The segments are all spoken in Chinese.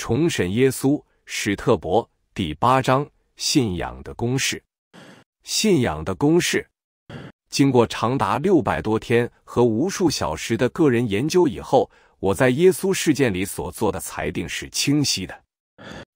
重审耶稣，史特伯第八章：信仰的公式。信仰的公式。经过长达六百多天和无数小时的个人研究以后，我在耶稣事件里所做的裁定是清晰的。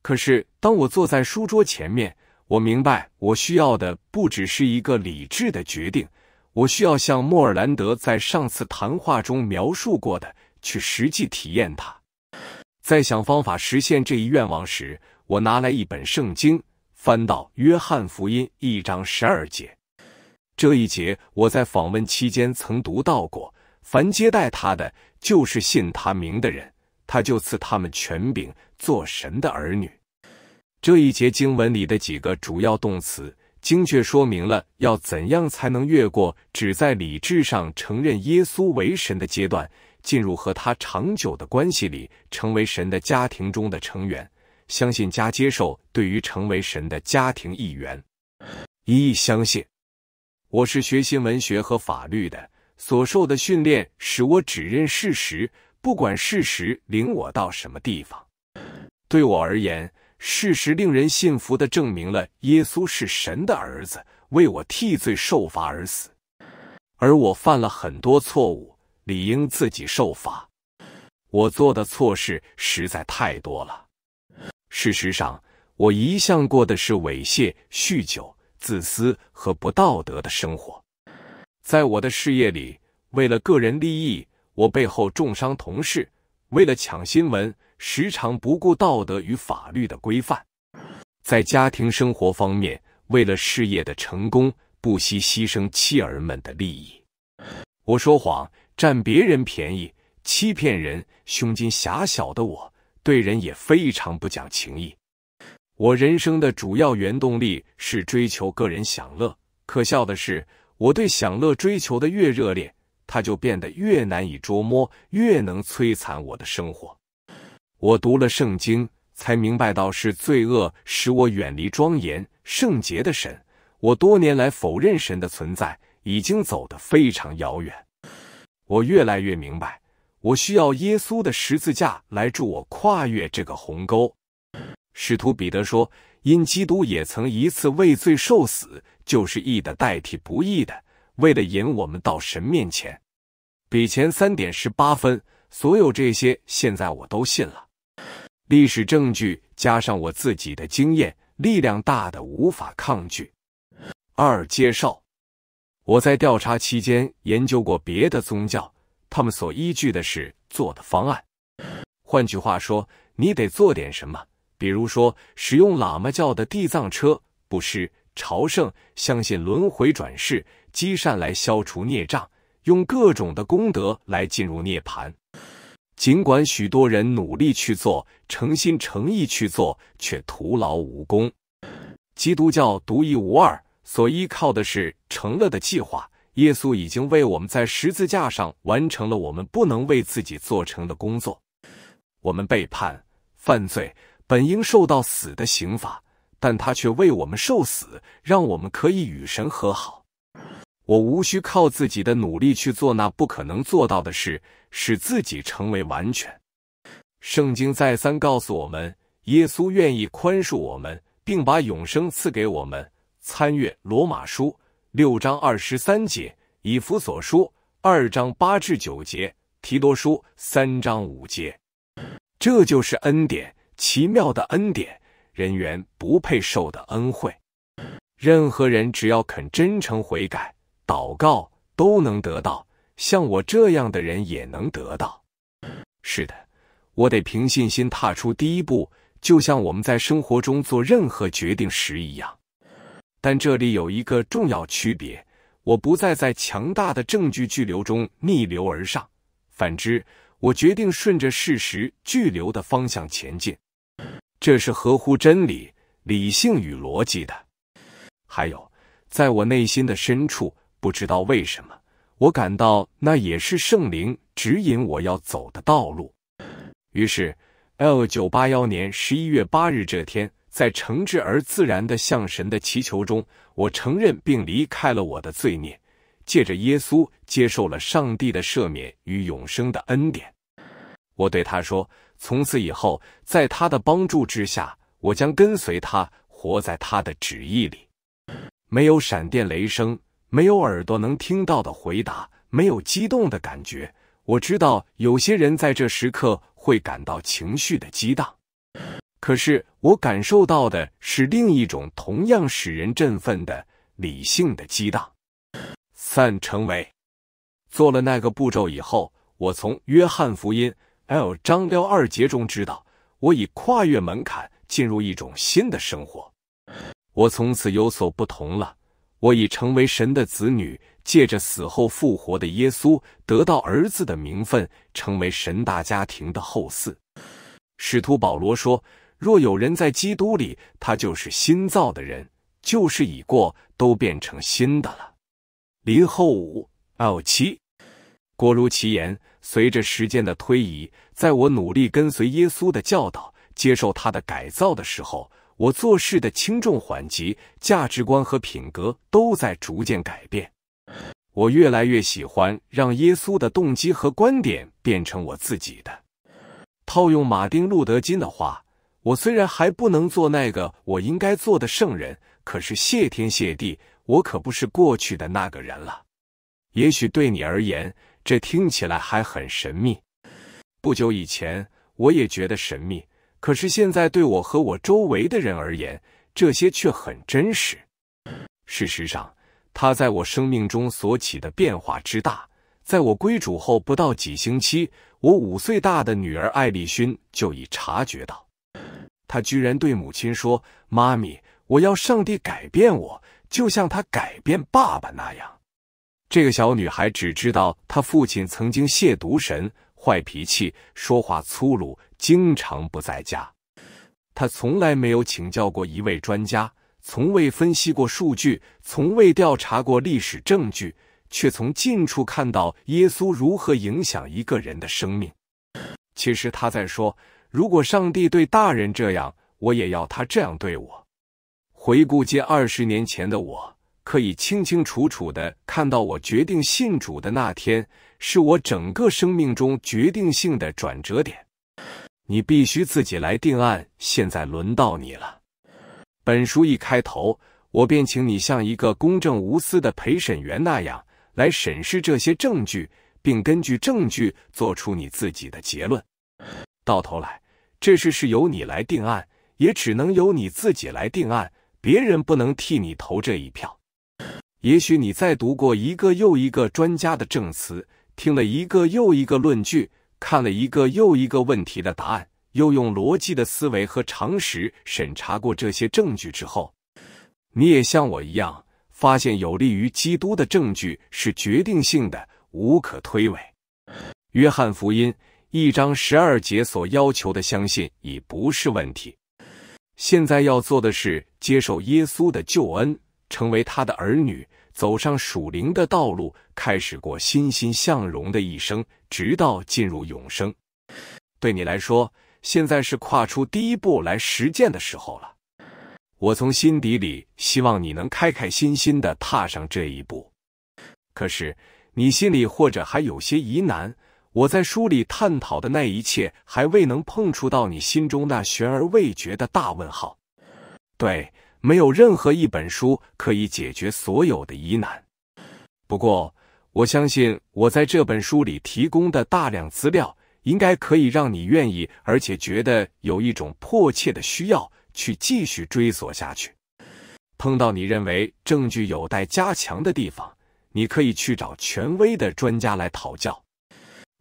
可是，当我坐在书桌前面，我明白我需要的不只是一个理智的决定，我需要像莫尔兰德在上次谈话中描述过的，去实际体验它。在想方法实现这一愿望时，我拿来一本圣经，翻到《约翰福音》一章十二节。这一节我在访问期间曾读到过：“凡接待他的，就是信他名的人，他就赐他们权柄做神的儿女。”这一节经文里的几个主要动词，精确说明了要怎样才能越过只在理智上承认耶稣为神的阶段。进入和他长久的关系里，成为神的家庭中的成员，相信加接受，对于成为神的家庭一员。一相信，我是学新闻学和法律的，所受的训练使我只认事实，不管事实领我到什么地方。对我而言，事实令人信服的证明了耶稣是神的儿子，为我替罪受罚而死，而我犯了很多错误。理应自己受罚。我做的错事实在太多了。事实上，我一向过的是猥亵、酗酒、自私和不道德的生活。在我的事业里，为了个人利益，我背后重伤同事；为了抢新闻，时常不顾道德与法律的规范。在家庭生活方面，为了事业的成功，不惜牺牲妻儿们的利益。我说谎。占别人便宜、欺骗人、胸襟狭小的我，对人也非常不讲情义。我人生的主要原动力是追求个人享乐。可笑的是，我对享乐追求的越热烈，它就变得越难以捉摸，越能摧残我的生活。我读了圣经，才明白到是罪恶使我远离庄严圣洁的神。我多年来否认神的存在，已经走得非常遥远。我越来越明白，我需要耶稣的十字架来助我跨越这个鸿沟。使徒彼得说：“因基督也曾一次畏罪受死，就是义的代替不义的，为了引我们到神面前。”比前三点十八分，所有这些现在我都信了。历史证据加上我自己的经验，力量大的无法抗拒。二介绍。我在调查期间研究过别的宗教，他们所依据的是做的方案。换句话说，你得做点什么，比如说使用喇嘛教的地藏车、布施、朝圣，相信轮回转世、积善来消除孽障，用各种的功德来进入涅盘。尽管许多人努力去做，诚心诚意去做，却徒劳无功。基督教独一无二。所依靠的是成了的计划。耶稣已经为我们在十字架上完成了我们不能为自己做成的工作。我们背叛、犯罪，本应受到死的刑罚，但他却为我们受死，让我们可以与神和好。我无需靠自己的努力去做那不可能做到的事，使自己成为完全。圣经再三告诉我们，耶稣愿意宽恕我们，并把永生赐给我们。参阅《罗马书》六章二十三节，《以弗所书》二章八至九节，《提多书》三章五节。这就是恩典，奇妙的恩典，人员不配受的恩惠。任何人只要肯真诚悔改、祷告，都能得到。像我这样的人也能得到。是的，我得凭信心踏出第一步，就像我们在生活中做任何决定时一样。但这里有一个重要区别，我不再在强大的证据巨流中逆流而上，反之，我决定顺着事实巨流的方向前进，这是合乎真理、理性与逻辑的。还有，在我内心的深处，不知道为什么，我感到那也是圣灵指引我要走的道路。于是，L 九八幺年十一月八日这天。在诚挚而自然的向神的祈求中，我承认并离开了我的罪孽，借着耶稣接受了上帝的赦免与永生的恩典。我对他说：“从此以后，在他的帮助之下，我将跟随他，活在他的旨意里。”没有闪电雷声，没有耳朵能听到的回答，没有激动的感觉。我知道有些人在这时刻会感到情绪的激荡。可是我感受到的是另一种同样使人振奋的理性的激荡。三成为做了那个步骤以后，我从《约翰福音》L 章幺二节中知道，我已跨越门槛，进入一种新的生活。我从此有所不同了。我已成为神的子女，借着死后复活的耶稣，得到儿子的名分，成为神大家庭的后嗣。使徒保罗说。若有人在基督里，他就是新造的人，旧事已过都变成新的了。林后五 L 七，果如其言。随着时间的推移，在我努力跟随耶稣的教导、接受他的改造的时候，我做事的轻重缓急、价值观和品格都在逐渐改变。我越来越喜欢让耶稣的动机和观点变成我自己的。套用马丁·路德金的话。我虽然还不能做那个我应该做的圣人，可是谢天谢地，我可不是过去的那个人了。也许对你而言，这听起来还很神秘。不久以前，我也觉得神秘，可是现在对我和我周围的人而言，这些却很真实。事实上，他在我生命中所起的变化之大，在我归主后不到几星期，我五岁大的女儿艾丽勋就已察觉到。他居然对母亲说：“妈咪，我要上帝改变我，就像他改变爸爸那样。”这个小女孩只知道她父亲曾经亵渎神、坏脾气、说话粗鲁、经常不在家。她从来没有请教过一位专家，从未分析过数据，从未调查过历史证据，却从近处看到耶稣如何影响一个人的生命。其实他在说。如果上帝对大人这样，我也要他这样对我。回顾近二十年前的我，可以清清楚楚的看到，我决定信主的那天，是我整个生命中决定性的转折点。你必须自己来定案，现在轮到你了。本书一开头，我便请你像一个公正无私的陪审员那样，来审视这些证据，并根据证据做出你自己的结论。到头来。这事是由你来定案，也只能由你自己来定案，别人不能替你投这一票。也许你再读过一个又一个专家的证词，听了一个又一个论据，看了一个又一个问题的答案，又用逻辑的思维和常识审查过这些证据之后，你也像我一样，发现有利于基督的证据是决定性的，无可推诿。约翰福音。一章十二节所要求的相信已不是问题，现在要做的是接受耶稣的救恩，成为他的儿女，走上属灵的道路，开始过欣欣向荣的一生，直到进入永生。对你来说，现在是跨出第一步来实践的时候了。我从心底里希望你能开开心心的踏上这一步。可是你心里或者还有些疑难。我在书里探讨的那一切，还未能碰触到你心中那悬而未决的大问号。对，没有任何一本书可以解决所有的疑难。不过，我相信我在这本书里提供的大量资料，应该可以让你愿意，而且觉得有一种迫切的需要去继续追索下去。碰到你认为证据有待加强的地方，你可以去找权威的专家来讨教。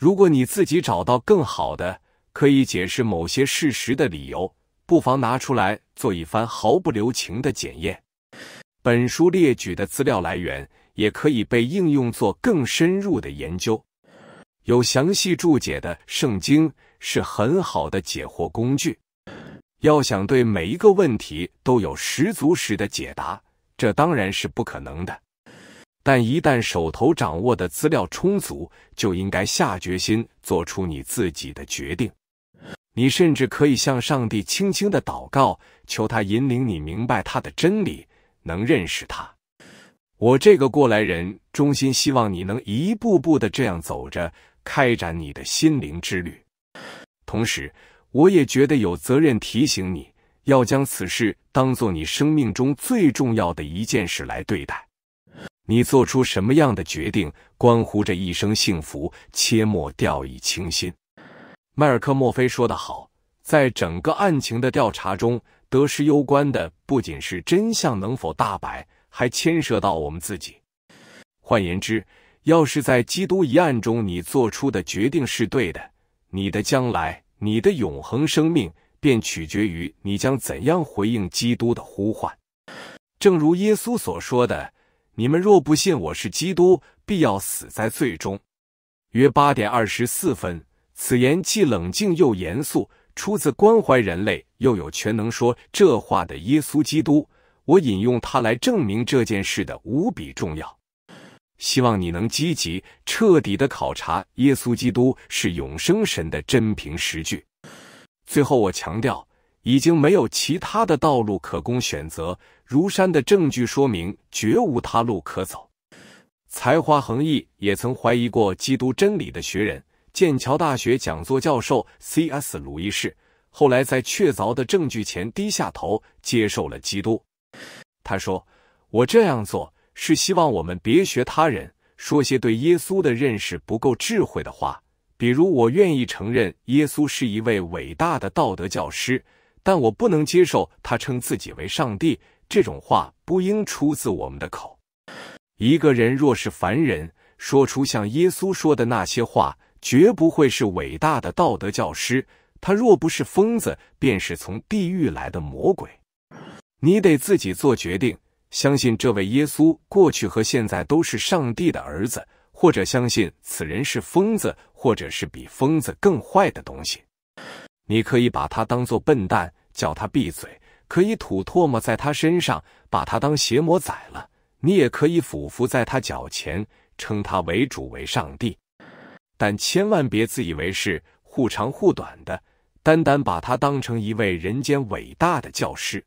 如果你自己找到更好的可以解释某些事实的理由，不妨拿出来做一番毫不留情的检验。本书列举的资料来源也可以被应用作更深入的研究。有详细注解的圣经是很好的解惑工具。要想对每一个问题都有十足十的解答，这当然是不可能的。但一旦手头掌握的资料充足，就应该下决心做出你自己的决定。你甚至可以向上帝轻轻的祷告，求他引领你明白他的真理，能认识他。我这个过来人，衷心希望你能一步步的这样走着，开展你的心灵之旅。同时，我也觉得有责任提醒你，要将此事当做你生命中最重要的一件事来对待。你做出什么样的决定，关乎着一生幸福，切莫掉以轻心。迈尔克·莫菲说得好，在整个案情的调查中，得失攸关的不仅是真相能否大白，还牵涉到我们自己。换言之，要是在基督一案中，你做出的决定是对的，你的将来、你的永恒生命便取决于你将怎样回应基督的呼唤。正如耶稣所说的。你们若不信我是基督，必要死在罪中。约八点二十四分，此言既冷静又严肃，出自关怀人类又有全能说这话的耶稣基督。我引用他来证明这件事的无比重要。希望你能积极、彻底的考察耶稣基督是永生神的真凭实据。最后，我强调。已经没有其他的道路可供选择。如山的证据说明，绝无他路可走。才华横溢、也曾怀疑过基督真理的学人、剑桥大学讲座教授 C.S. 鲁伊士，后来在确凿的证据前低下头，接受了基督。他说：“我这样做是希望我们别学他人说些对耶稣的认识不够智慧的话，比如我愿意承认耶稣是一位伟大的道德教师。”但我不能接受他称自己为上帝这种话，不应出自我们的口。一个人若是凡人，说出像耶稣说的那些话，绝不会是伟大的道德教师。他若不是疯子，便是从地狱来的魔鬼。你得自己做决定：相信这位耶稣过去和现在都是上帝的儿子，或者相信此人是疯子，或者是比疯子更坏的东西。你可以把他当做笨蛋，叫他闭嘴；可以吐唾沫在他身上，把他当邪魔宰了。你也可以俯伏在他脚前，称他为主为上帝。但千万别自以为是，护长护短的，单单把他当成一位人间伟大的教师。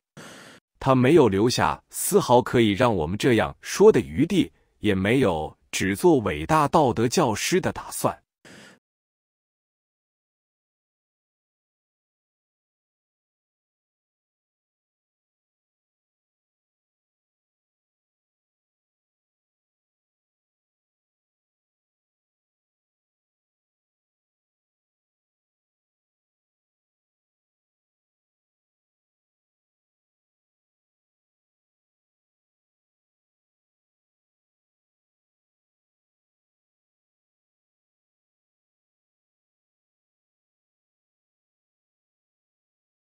他没有留下丝毫可以让我们这样说的余地，也没有只做伟大道德教师的打算。